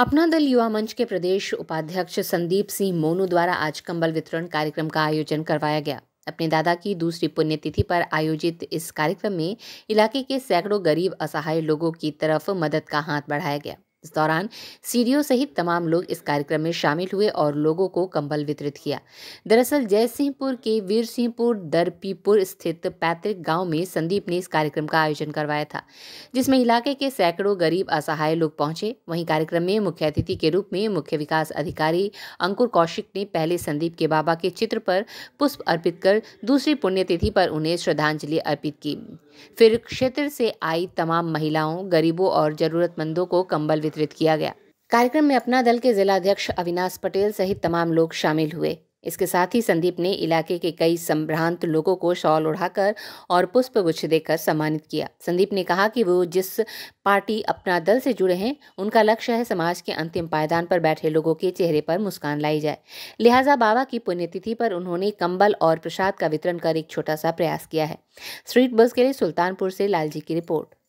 अपना दल युवा मंच के प्रदेश उपाध्यक्ष संदीप सिंह मोनू द्वारा आज कंबल वितरण कार्यक्रम का आयोजन करवाया गया अपने दादा की दूसरी पुण्यतिथि पर आयोजित इस कार्यक्रम में इलाके के सैकड़ों गरीब असहाय लोगों की तरफ मदद का हाथ बढ़ाया गया इस दौरान सी सहित तमाम लोग इस कार्यक्रम में शामिल हुए और लोगों को कंबल वितरित किया दरअसल जयसिंहपुर के वीर सिंहपुर दरपीपुर स्थित पैतृक गांव में संदीप ने इस कार्यक्रम का आयोजन करवाया था जिसमें इलाके के सैकड़ों गरीब असहाय लोग पहुंचे वहीं कार्यक्रम में मुख्य अतिथि के रूप में मुख्य विकास अधिकारी अंकुर कौशिक ने पहले संदीप के बाबा के चित्र पर पुष्प अर्पित कर दूसरी पुण्यतिथि पर उन्हें श्रद्धांजलि अर्पित की फिर क्षेत्र से आई तमाम महिलाओं गरीबों और जरूरतमंदों को कंबल वितरित किया गया कार्यक्रम में अपना दल के जिला अध्यक्ष अविनाश पटेल सहित तमाम लोग शामिल हुए इसके साथ ही संदीप ने इलाके के कई संभ्रांत लोगों को शॉल उड़ाकर और पुष्प गुच्छ देकर सम्मानित किया संदीप ने कहा कि वो जिस पार्टी अपना दल से जुड़े हैं उनका लक्ष्य है समाज के अंतिम पायदान पर बैठे लोगों के चेहरे पर मुस्कान लाई जाए लिहाजा बाबा की पुण्यतिथि पर उन्होंने कंबल और प्रसाद का वितरण कर एक छोटा सा प्रयास किया है स्ट्रीट बस के लिए सुल्तानपुर से लालजी की रिपोर्ट